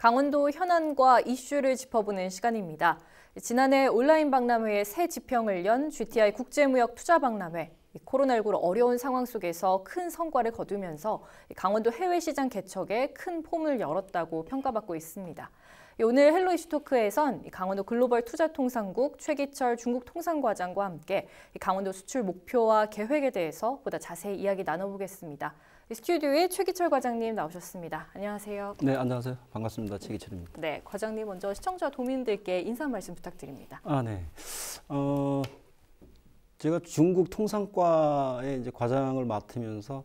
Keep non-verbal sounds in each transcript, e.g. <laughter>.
강원도 현안과 이슈를 짚어보는 시간입니다. 지난해 온라인 박람회의 새 지평을 연 GTI 국제무역 투자 박람회 코로나19로 어려운 상황 속에서 큰 성과를 거두면서 강원도 해외시장 개척에 큰 폼을 열었다고 평가받고 있습니다. 오늘 헬로 이슈토크에선 강원도 글로벌 투자통상국 최기철 중국 통상과장과 함께 강원도 수출 목표와 계획에 대해서 보다 자세히 이야기 나눠보겠습니다. 스튜디오에 최기철 과장님 나오셨습니다. 안녕하세요. 네, 안녕하세요. 반갑습니다. 최기철입니다. 네, 과장님 먼저 시청자 도민들께 인사 말씀 부탁드립니다. 아, 네. 어, 제가 중국 통상과의 이제 과장을 맡으면서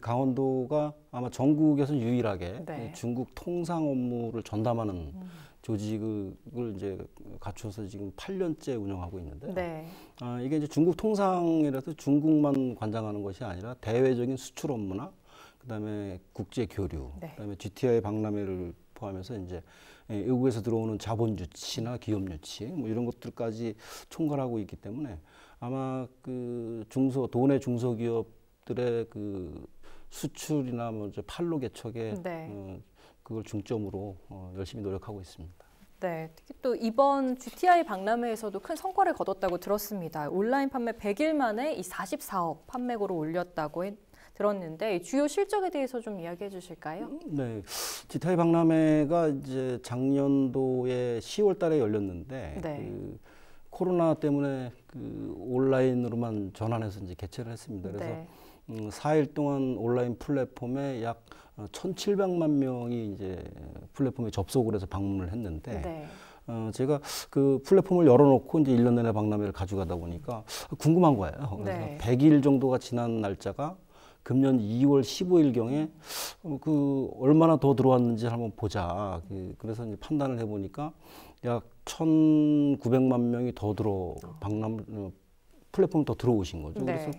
강원도가 아마 전국에서 유일하게 네. 중국 통상 업무를 전담하는 음. 조직을 이제 갖춰서 지금 8년째 운영하고 있는데 네. 아, 이게 이제 중국 통상이라서 중국만 관장하는 것이 아니라 대외적인 수출 업무나 그다음에 국제 교류, 네. 그다음에 GTI 박람회를 포함해서 이제 외국에서 들어오는 자본 유치나 기업 유치 뭐 이런 것들까지 총괄하고 있기 때문에 아마 그 중소 도내 중소기업들의 그 수출이나 뭐 이제 판로 개척에 네. 어, 그걸 중점으로 어, 열심히 노력하고 있습니다. 네, 특히 또 이번 GTI 박람회에서도 큰 성과를 거뒀다고 들었습니다. 온라인 판매 100일 만에 이 44억 판매고를 올렸다고 들었는데 주요 실적에 대해서 좀 이야기해 주실까요? 음, 네. 디타이 박람회가 이제 작년도에 10월 달에 열렸는데 네. 그 코로나 때문에 그 온라인으로만 전환해서 이제 개최를 했습니다. 그래서 네. 4일 음, 동안 온라인 플랫폼에 약 1,700만 어, 명이 이제 플랫폼에 접속을 해서 방문을 했는데 네. 어, 제가 그 플랫폼을 열어놓고 이제 1년 내내 박람회를 가져가다 보니까 궁금한 거예요. 그래서 네. 100일 정도가 지난 날짜가 금년 2월 15일경에 어, 그 얼마나 더 들어왔는지 한번 보자. 그, 그래서 이제 판단을 해보니까 약 1,900만 명이 더 들어 박람 어, 플랫폼 더 들어오신 거죠. 네. 그래서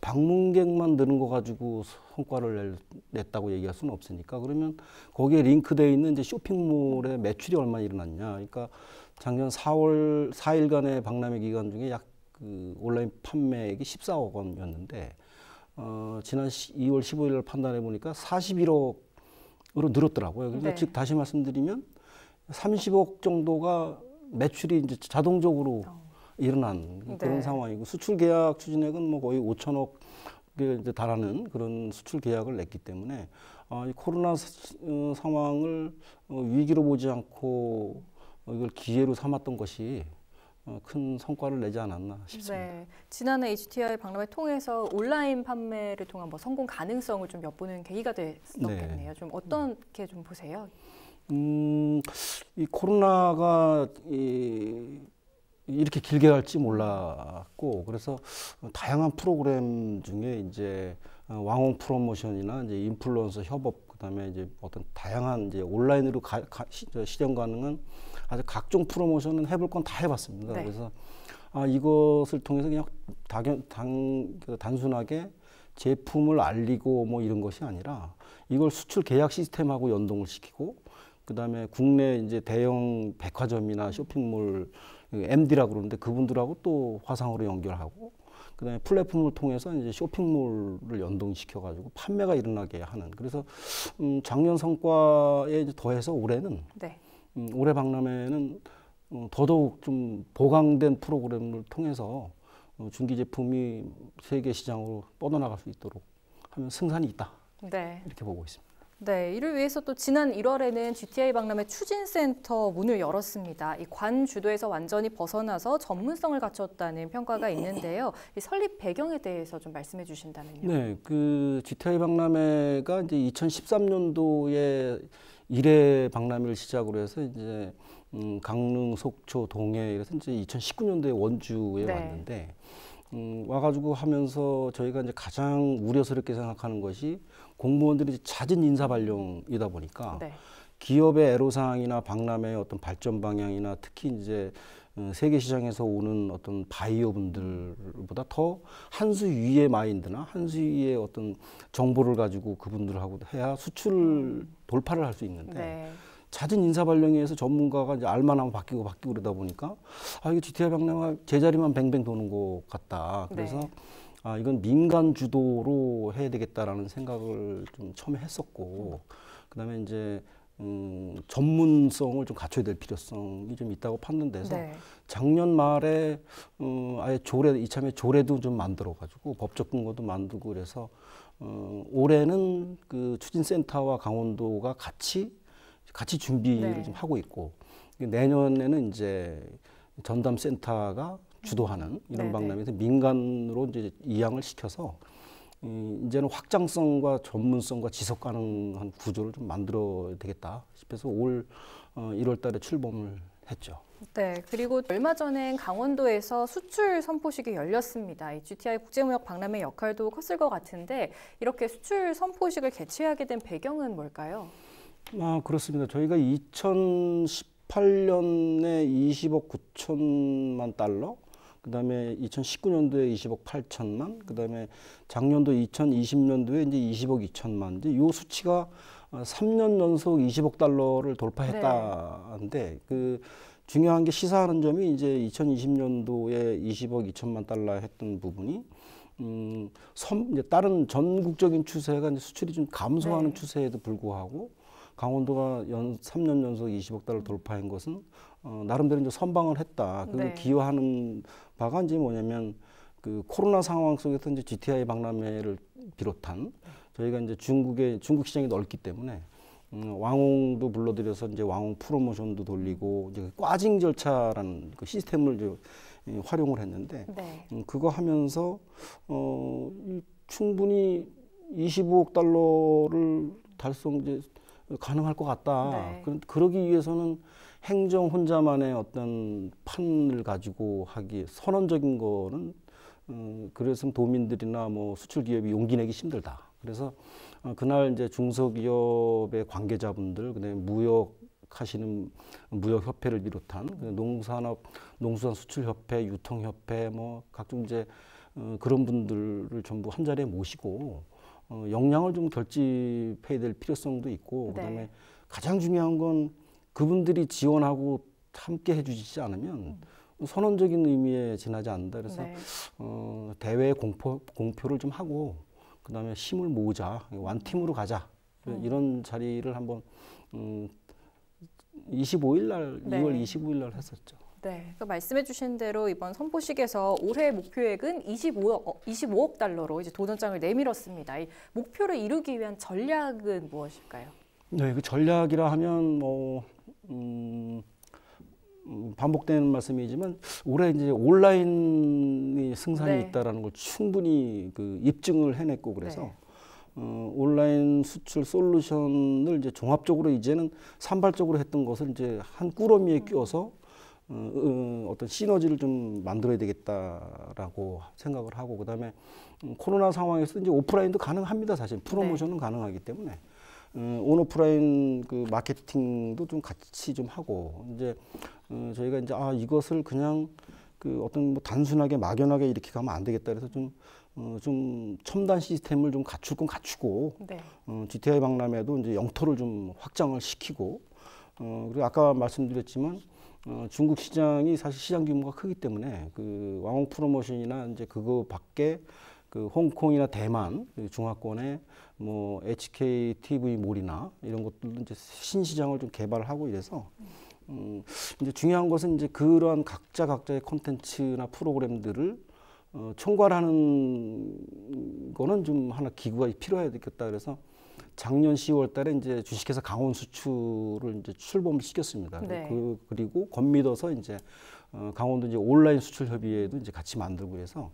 방문객만 느는 거 가지고 성과를 냈다고 얘기할 수는 없으니까 그러면 거기에 링크되어 있는 이제 쇼핑몰의 매출이 얼마 나 일어났냐. 그러니까 작년 4월 4일간의 박람회 기간 중에 약 그 온라인 판매액이 14억 원이었는데 어, 지난 2월 15일을 판단해 보니까 41억으로 늘었더라고요. 그러니까 네. 즉 다시 말씀드리면 30억 정도가 매출이 이제 자동적으로 어. 일어난 네. 그런 상황이고 수출 계약 추진액은 뭐 거의 5천억에 달하는 그런 수출 계약을 냈기 때문에 어, 이 코로나 사, 어, 상황을 어, 위기로 보지 않고 어, 이걸 기회로 삼았던 것이 어, 큰 성과를 내지 않았나 싶습니다. 네. 지난해 HTI 박람회 통해서 온라인 판매를 통한 뭐 성공 가능성을 좀 엿보는 계기가 됐었겠네요. 네. 좀 어떻게 좀 보세요? 음, 이 코로나가 이, 이렇게 길게 갈지 몰랐고 그래서 다양한 프로그램 중에 이제 어, 왕홍 프로모션이나 이제 인플루언서 협업 그다음에 이제 어떤 다양한 이제 온라인으로 가, 가, 시, 실현 가능한 아주 각종 프로모션은 해볼 건 다 해봤습니다. 네. 그래서 아, 이것을 통해서 그냥 당연, 당, 그 단순하게 제품을 알리고 뭐 이런 것이 아니라 이걸 수출 계약 시스템하고 연동을 시키고 그다음에 국내 이제 대형 백화점이나 쇼핑몰 MD라고 그 그러는데 그분들하고 또 화상으로 연결하고 그다음에 플랫폼을 통해서 이제 쇼핑몰을 연동시켜 가지고 판매가 일어나게 하는 그래서 음 작년 성과에 더해서 올해는 네. 음, 올해 박람회는 어, 더더욱 좀 보강된 프로그램을 통해서 어, 중기 제품이 세계 시장으로 뻗어나갈 수 있도록 하면 승산이 있다. 네. 이렇게 보고 있습니다. 네, 이를 위해서 또 지난 1월에는 GTI 박람회 추진센터 문을 열었습니다. 이관 주도에서 완전히 벗어나서 전문성을 갖췄다는 평가가 있는데요. 이 설립 배경에 대해서 좀 말씀해 주신다면요. 네, 그 GTI 박람회가 이제 2013년도에 일회 박람회를 시작으로 해서 이제 음, 강릉, 속초, 동해 이래서 이제 2019년도에 원주에 네. 왔는데 음, 와가지고 하면서 저희가 이제 가장 우려스럽게 생각하는 것이 공무원들이 잦은 인사 발령이다 보니까 네. 기업의 애로사항이나 박람회의 어떤 발전 방향이나 특히 이제 어, 세계 시장에서 오는 어떤 바이오분들보다 더 한수 위의 마인드나 한수 위의 어떤 정보를 가지고 그분들하고 해야 수출 돌파를 할 수 있는데 네. 잦은 인사 발령에서 전문가가 이제 알만하면 바뀌고 바뀌고 그러다 보니까 아 이거 GTA 박람회 제자리만 뱅뱅 도는 것 같다. 그래서 네. 아 이건 민간 주도로 해야 되겠다라는 생각을 좀 처음에 했었고 그다음에 이제 음, 전문성을 좀 갖춰야 될 필요성이 좀 있다고 판단돼서 네. 작년 말에 음, 아예 조례 이참에 조례도 좀 만들어 가지고 법적 근거도 만들고 그래서 어, 올해는 그 추진센터와 강원도가 같이 같이 준비를 네. 좀 하고 있고 내년에는 이제 전담센터가 주도하는 이런 네네. 박람회에서 네. 민간으로 이제 이양을 시켜서 이제는 확장성과 전문성과 지속 가능한 구조를 좀 만들어야 되겠다 싶어서 올 1월 어, 달에 출범을 했죠. 네, 그리고 얼마 전엔 강원도에서 수출 선포식이 열렸습니다. GTI 국제무역 박람회 역할도 컸을 것 같은데 이렇게 수출 선포식을 개최하게 된 배경은 뭘까요? 아, 그렇습니다. 저희가 2018년에 20억 9천만 달러 그다음에 2019년도에 20억 8천만, 그다음에 작년도 2020년도에 이제 20억 2천만. 이제 요 수치가 3년 어, 연속 20억 달러를 돌파했다는데 네. 그 중요한 게 시사하는 점이 이제 2020년도에 20억 2천만 달러 했던 부분이 음, 섬, 이제 다른 전국적인 추세가 이제 수출이 좀 감소하는 네. 추세에도 불구하고 강원도가 연 3년 연속 20억 달러 돌파한 것은 어, 나름대로 이제 선방을 했다. 그걸 네. 기여하는 바가 이제 뭐냐면 그 코로나 상황 속에서 이제 GTI 박람회를 비롯한 저희가 이제 중국의 중국 시장이 넓기 때문에 음, 왕홍도 불러들여서 이제 왕홍 프로모션도 돌리고 이제 꽈징 절차라는 그 시스템을 이제 예, 활용을 했는데 네. 음, 그거 하면서 어, 충분히 25억 달러를 달성 이제 가능할 것 같다. 네. 그, 러기 위해서는 행정 혼자만의 어떤 판을 가지고 하기 선언적인 거는 음, 그래서 도민들이나 뭐 수출 기업이 용기 내기 힘들다. 그래서 어, 그날 이제 중소기업의 관계자분들, 그다음에 무역 하시는 무역 협회를 비롯한 그 농산업 농수산 수출 협회, 유통 협회 뭐 각종 이제 어, 그런 분들을 전부 한 자리에 모시고 어, 역량을 좀 결집해야 될 필요성도 있고 네. 그다음에 가장 중요한 건 그분들이 지원하고 함께 해주지 않으면 음. 선언적인 의미에 지나지 않는다. 그래서 네. 어, 대회 공포, 공표를 좀 하고 그다음에 힘을 모으자 완 팀으로 가자 음. 이런 자리를 한번 음, 25일 날 네. 2월 25일 날 했었죠. 네, 그 그러니까 말씀해 주신 대로 이번 선포식에서 올해 목표액은 25억, 25억 어, 달러로 이제 도전장을 내밀었습니다. 이 목표를 이루기 위한 전략은 무엇일까요? 네, 그 전략이라 하면 뭐 음, 음, 반복되는 말씀이지만 올해 이제 온라인이 승산이 네. 있다라는 걸 충분히 그 입증을 해냈고 그래서 네. 어, 온라인 수출 솔루션을 이제 종합적으로 이제는 산발적으로 했던 것을 이제 한 꾸러미에 음. 끼워서 어, 음, 어떤 시너지를 좀 만들어야 되겠다라고 생각을 하고 그다음에 음, 코로나 상황에서 이제 오프라인도 가능합니다 사실 프로모션은 네. 가능하기 때문에 음, 온오프라인 그 마케팅도 좀 같이 좀 하고 이제 음, 저희가 이제 아 이것을 그냥 그 어떤 뭐 단순하게 막연하게 이렇게 가면 안 되겠다 그래서 좀좀 어, 첨단 시스템을 좀 갖출 건 갖추고 네. 어, GTA 박람회도 이제 영토를 좀 확장을 시키고 어, 그리고 아까 말씀드렸지만 어, 중국 시장이 사실 시장 규모가 크기 때문에 그 왕홍 프로모션이나 이제 그거 밖에 그 홍콩이나 대만 그 중화권에 뭐 HK TV 몰이나 이런 것들도 이제 신시장을 좀 개발하고 이래서 음, 이제 중요한 것은 이제 그러한 각자 각자의 콘텐츠나 프로그램들을 어, 총괄하는 거는 좀 하나 기구가 필요해야 되겠다 그래서 작년 10월달에 이제 주식회사 강원 수출을 이제 출범을 시켰습니다. 네. 그, 그리고 건믿어서 이제 어, 강원도 이제 온라인 수출 협의회도 이제 같이 만들고 해서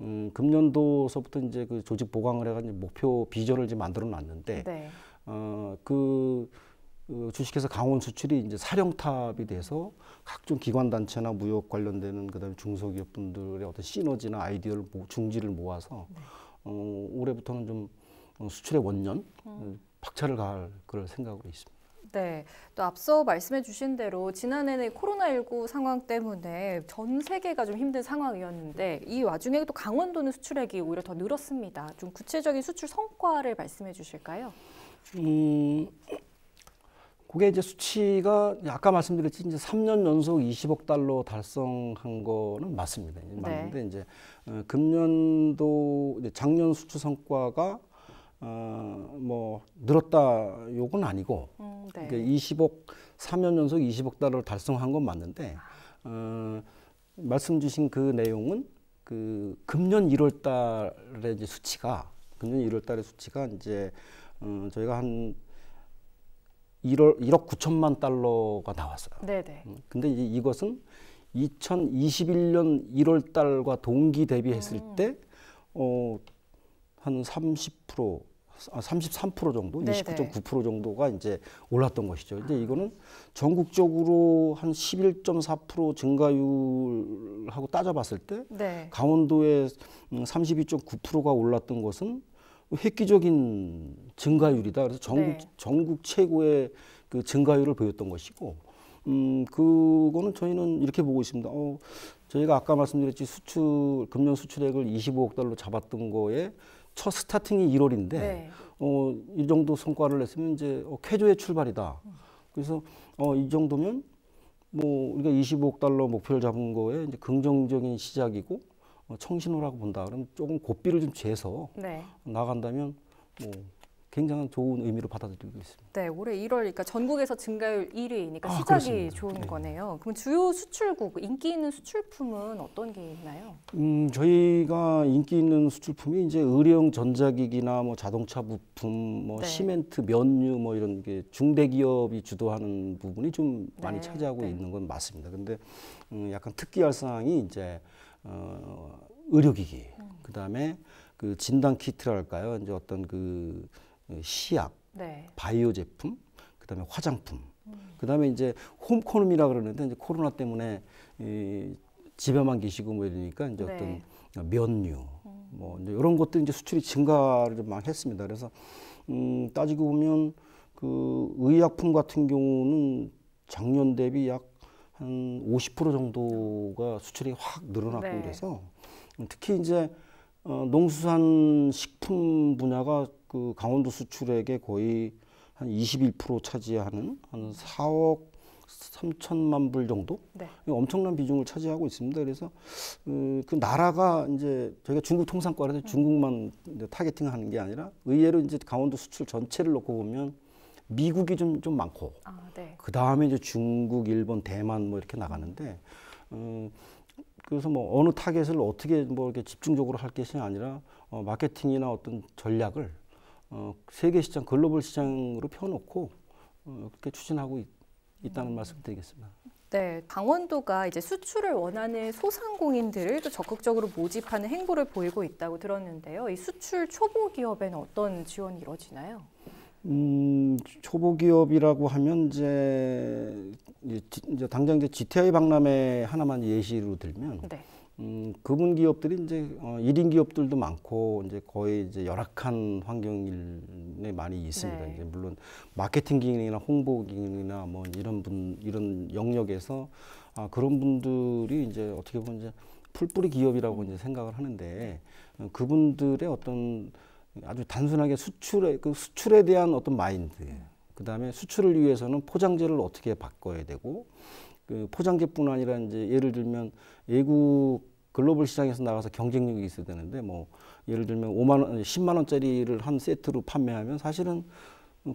음, 금년도서부터 이제 그 조직 보강을 해가지고 목표 비전을 이제 만들어 놨는데 네. 어, 그 어, 주식회사 강원 수출이 이제 사령탑이 돼서 각종 기관 단체나 무역 관련되는 그다음에 중소기업분들의 어떤 시너지나 아이디어를 중지를 모아서 네. 어, 올해부터는 좀 어, 수출의 원년 음. 음 박차를 가할 그런 생각으로 있습니다. 네. 또 앞서 말씀해 주신 대로 지난해는 코로나19 상황 때문에 전 세계가 좀 힘든 상황이었는데 이 와중에 또 강원도는 수출액이 오히려 더 늘었습니다. 좀 구체적인 수출 성과를 말씀해 주실까요? 음, 그게 이제 수치가 아까 말씀드렸지 이제 3년 연속 20억 달러 달성한 거는 맞습니다. 네. 맞는데 네. 이제 어, 금년도 작년 수출 성과가 어, 뭐 늘었다 요건 아니고 음, 네. 그 20억 3년 연속 20억 달러를 달성한 건 맞는데 아. 어, 말씀 주신 그 내용은 그 금년 1월 달의 이제 수치가 금년 1월 달의 수치가 이제 어 저희가 한 1월 1억 9천만 달러가 나왔어요. 네네. 네. 음, 근데 이제 이것은 2021년 1월 달과 동기 대비했을 음. 때 어, 한30% 33% 아, 정도, 29.9% 정도가 이제 올랐던 것이죠. 근데 이거는 전국적으로 한 11.4% 증가율하고 따져봤을 때 네. 강원도에 32.9%가 음, 올랐던 것은 획기적인 증가율이다. 그래서 전국 네. 전국 최고의 그 증가율을 보였던 것이고, 음 그거는 저희는 이렇게 보고 있습니다. 어, 저희가 아까 말씀드렸지 수출 금년 수출액을 25억 달러 잡았던 거에 첫 스타팅이 1월인데 네. 어, 이 정도 성과를 냈으면 이제 어, 쾌조의 출발이다. 그래서 어, 이 정도면 뭐 우리가 25억 달러 목표를 잡은 거에 이제 긍정적인 시작이고 어, 청신호라고 본다. 그럼 조금 고삐를 좀 재서 네. 나간다면 뭐 굉장히 좋은 의미로 받아들이고 있습니다. 네, 올해 1월 그러니까 전국에서 증가율 1위니까 아, 시작이 그렇습니다. 좋은 네. 거네요. 그럼 주요 수출국 인기 있는 수출품은 어떤 게 있나요? 음, 저희가 인기 있는 수출품이 이제 의료용 전자기기나 뭐 자동차 부품, 뭐 네. 시멘트, 면류 뭐 이런 게 중대기업이 주도하는 부분이 좀 많이 네. 차지하고 네. 있는 건 맞습니다. 근데 음, 약간 특기할 사항이 이제 어, 의료기기, 음. 그다음에 그 진단 키트랄까요? 이제 어떤 그 예, 시약, 네. 바이오 제품, 그다음에 화장품, 음. 그다음에 이제 홈코노이라 그러는데 이제 코로나 때문에 이 집에만 계시고 뭐 이러니까 이제 네. 어떤 면류, 음. 뭐 이제 이런 것들 이제 수출이 증가를 막 했습니다. 그래서 음, 따지고 보면 그 의약품 같은 경우는 작년 대비 약 한 50% 정도가 수출이 확 늘어났고 네. 그래서 특히 이제 어, 농수산 식품 분야가 그 강원도 수출액의 거의 한 21% 차지하는 한 4억 3천만 불 정도 네. 엄청난 비중을 차지하고 있습니다. 그래서 그, 그 나라가 이제 저희가 중국 통상과라서 음. 중국만 타겟팅하는 게 아니라 의외로 이제 강원도 수출 전체를 놓고 보면 미국이 좀 좀 많고 아, 네. 그 다음에 이제 중국, 일본, 대만 뭐 이렇게 나가는데 음, 그래서 뭐 어느 타겟을 어떻게 뭐 이렇게 집중적으로 할 것이 아니라 어, 마케팅이나 어떤 전략을 어, 세계 시장 글로벌 시장으로 펴놓고 어, 그렇게 추진하고 있, 있다는 음. 말씀 드리겠습니다. 네, 강원도가 이제 수출을 원하는 소상공인들을 또 적극적으로 모집하는 행보를 보이고 있다고 들었는데요. 이 수출 초보 기업에는 어떤 지원이 이루어지나요? 음, 초보 기업이라고 하면 이제, 이제 당장 이제 GTA 박람회 하나만 예시로 들면 네. 음, 그분 기업들이 이제 어, 1인 기업들도 많고 이제 거의 이제 열악한 환경에 많이 있습니다. 네. 이제 물론 마케팅 기능이나 홍보 기능이나 뭐 이런 분 이런 영역에서 아, 그런 분들이 이제 어떻게 보면 이제 풀뿌리 기업이라고 이제 생각을 하는데 어, 그분들의 어떤 아주 단순하게 수출에 그 수출에 대한 어떤 마인드 그다음에 수출을 위해서는 포장재를 어떻게 바꿔야 되고 그 포장재뿐 아니라 이제 예를 들면 외국 글로벌 시장에서 나가서 경쟁력이 있어야 되는데 뭐 예를 들면 5만 원, 10만 원짜리를 한 세트로 판매하면 사실은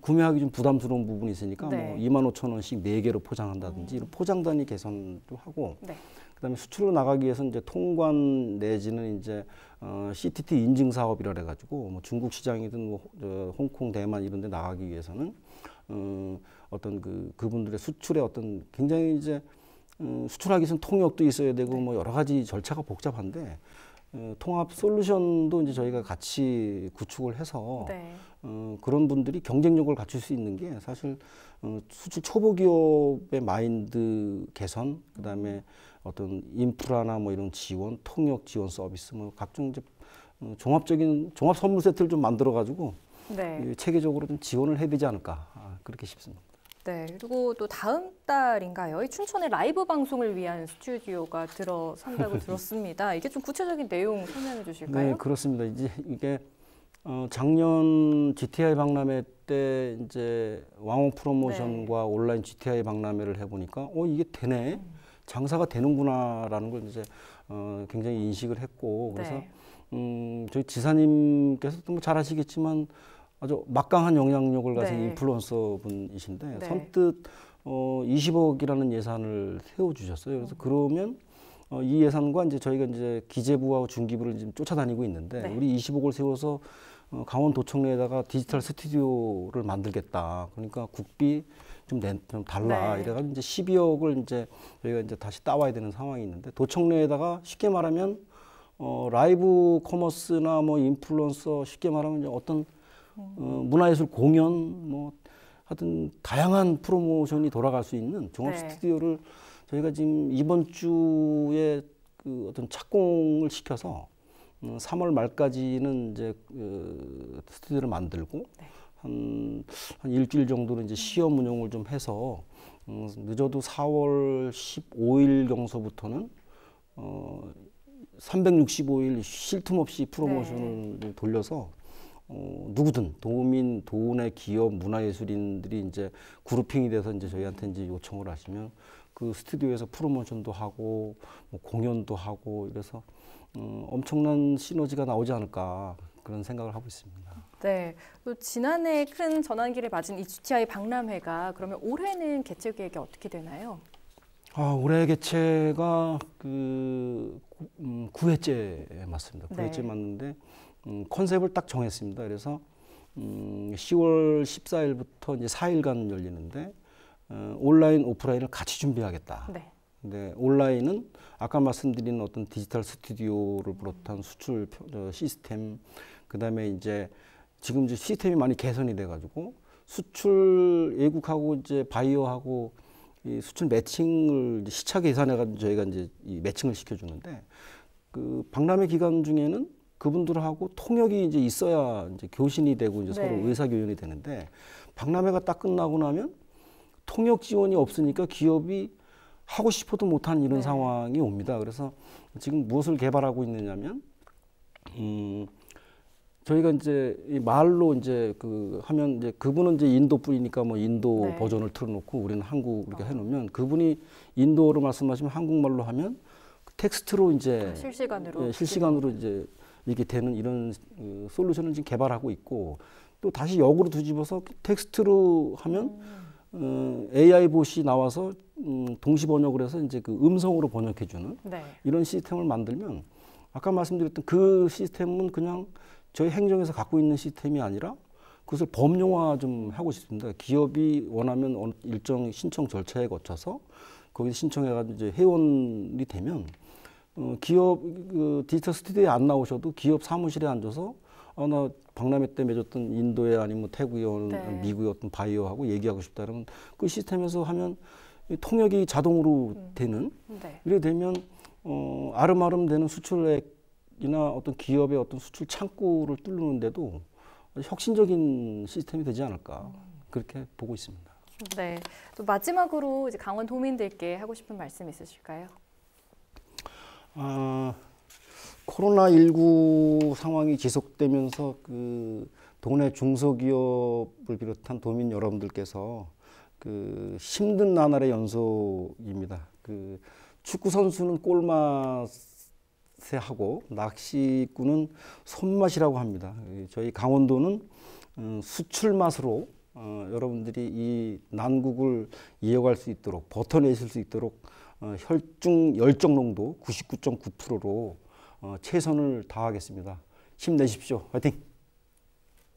구매하기 좀 부담스러운 부분이 있으니까 뭐 네. 뭐 2만 5천 원씩 4개로 포장한다든지 음. 이런 포장단위 개선도 하고 네. 그다음에 수출로 나가기 위해서 이제 통관 내지는 이제 어, CTT 인증 사업이라 그래 가지고 뭐 중국 시장이든 뭐 저, 홍콩, 대만 이런 데 나가기 위해서는 어, 어떤 그 그분들의 수출에 어떤 굉장히 이제 음, 수출하기 위해서 통역도 있어야 되고 네. 뭐 여러 가지 절차가 복잡한데 어, 통합 솔루션도 이제 저희가 같이 구축을 해서 네. 어, 그런 분들이 경쟁력을 갖출 수 있는 게 사실 어, 수출 초보 기업의 마인드 개선, 그 다음에 어떤 인프라나 뭐 이런 지원, 통역 지원 서비스, 뭐 각종 이제 어, 종합적인 종합 선물 세트를 좀 만들어 가지고 네. 체계적으로 좀 지원을 해야 되지 않을까 아, 그렇게 싶습니다. 네, 그리고 또 다음 달인가요? 춘천의 라이브 방송을 위한 스튜디오가 들어선다고 <laughs> 들었습니다. 이게 좀 구체적인 내용 설명해 주실까요? 네, 그렇습니다. 이제 이게 어, 작년 GTI 박람회 때 이제 왕호 프로모션과 네. 온라인 GTI 박람회를 해보니까 어 이게 되네 음. 장사가 되는구나라는 걸 이제 어, 굉장히 인식을 했고 그래서 네. 음, 저희 지사님께서도 뭐 잘 아시겠지만 아주 막강한 영향력을 가진 네. 인플루언서 분이신데 네. 선뜻 어, 20억이라는 예산을 세워주셨어요. 그래서 어. 그러면 어, 이 예산과 이제 저희가 이제 기재부하고 중기부를 지금 쫓아다니고 있는데 네. 우리 25억을 세워서 어, 강원도청내에다가 디지털 스튜디오를 만들겠다. 그러니까 국비 좀, 내, 좀 달라. 네. 이래가지고 이제 12억을 이제 저희가 이제 다시 따와야 되는 상황이 있는데 도청내에다가 쉽게 말하면 어, 라이브 커머스나 뭐 인플루언서 쉽게 말하면 이제 어떤 어, 문화예술 공연 뭐 하여튼 다양한 프로모션이 돌아갈 수 있는 종합 네. 스튜디오를 저희가 지금 이번 주에 그 어떤 착공을 시켜서 3월 음, 말까지는 이제 그 스튜디오를 만들고 네. 한, 한 일주일 정도는 이제 시험 운영을 좀 해서 음, 늦어도 4월 15일 경서부터는 어, 365일 쉴 틈 없이 프로모션을 네. 돌려서 어, 누구든 도민, 도내 기업, 문화예술인들이 이제 그룹핑이 돼서 이제 저희한테 이제 요청을 하시면 그 스튜디오에서 프로모션도 하고 뭐 공연도 하고 이래서 음, 엄청난 시너지가 나오지 않을까 그런 생각을 하고 있습니다. 네. 또 지난해 큰 전환기를 맞은 이 GTI 박람회가 그러면 올해는 개최 계획이 어떻게 되나요? 아, 올해 개최가 그 음, 9회째 맞습니다. 9회째 네. 맞는데 음, 컨셉을 딱 정했습니다. 그래서 음, 10월 14일부터 이제 4일간 열리는데 어, 온라인 오프라인을 같이 준비하겠다. 네. 근데 온라인은 아까 말씀드린 어떤 디지털 스튜디오를 비롯한 수출 시스템 그다음에 이제 지금 이제 시스템이 많이 개선이 돼 가지고 수출 예국하고 이제 바이어하고 이 수출 매칭을 시차 계산해 가지고 저희가 이제 이 매칭을 시켜 주는데 그 박람회 기간 중에는 그분들하고 통역이 이제 있어야 이제 교신이 되고 이제 네. 서로 의사 교육이 되는데 박람회가 딱 끝나고 나면 통역 지원이 없으니까 기업이 하고 싶어도 못한 이런 네. 상황이 옵니다. 그래서 지금 무엇을 개발하고 있느냐면 음 저희가 이제 말로 이제 그 하면 이제 그분은 이제 인도 분이니까 뭐 인도 네. 버전을 틀어놓고 우리는 한국 이렇게 어. 해놓으면 그분이 인도어로 말씀하시면 한국말로 하면 그 텍스트로 이제 그 실시간으로 예, 실시간으로 이제 이렇게 되는 이런 그 솔루션을 지금 개발하고 있고 또 다시 역으로 뒤집어서 텍스트로 하면 음. AI 어, 봇이 나와서 음, 동시 번역을 해서 이제 그 음성으로 번역해주는 네. 이런 시스템을 만들면 아까 말씀드렸던 그 시스템은 그냥 저희 행정에서 갖고 있는 시스템이 아니라 그것을 범용화좀 하고 싶습니다. 기업이 원하면 일정 신청 절차에 거쳐서 거기서 신청해가지고 이제 회원이 되면 어, 기업 그 디지털 스튜디오에 안 나오셔도 기업 사무실에 앉아서 어나 박람회 때 맺었던 인도에 아니면 뭐 태국에 오는 네. 미국의 어떤 바이어하고 얘기하고 싶다 그러면 그 시스템에서 하면 통역이 자동으로 음. 되는 네. 이래 되면 어, 아름아름 되는 수출액이나 어떤 기업의 어떤 수출 창구를 뚫는데도 혁신적인 시스템이 되지 않을까 음. 그렇게 보고 있습니다. 네. 또 마지막으로 이제 강원 도민들께 하고 싶은 말씀 있으실까요? 아, 어, 코로나19 상황이 지속되면서 그 동네 중소기업을 비롯한 도민 여러분들께서 그 힘든 나날의 연속입니다. 그 축구 선수는 골맛에 하고 낚시꾼은 손맛이라고 합니다. 저희 강원도는 어, 수출 맛으로 어, 여러분들이 이 난국을 이어갈 수 있도록 버텨내실 수 있도록 어, 혈중 열정 농도 99.9%로 어, 최선을 다하겠습니다. 힘내십시오. 화이팅!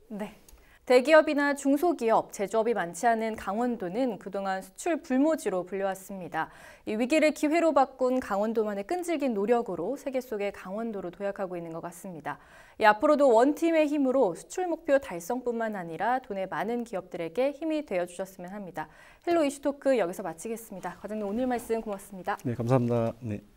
네. 대기업이나 중소기업, 제조업이 많지 않은 강원도는 그동안 수출 불모지로 불려왔습니다. 이 위기를 기회로 바꾼 강원도만의 끈질긴 노력으로 세계 속의 강원도로 도약하고 있는 것 같습니다. 이 앞으로도 원팀의 힘으로 수출 목표 달성뿐만 아니라 돈의 많은 기업들에게 힘이 되어주셨으면 합니다. 헬로 이슈토크 여기서 마치겠습니다. 과장님 오늘 말씀 고맙습니다. 네, 감사합니다. 네.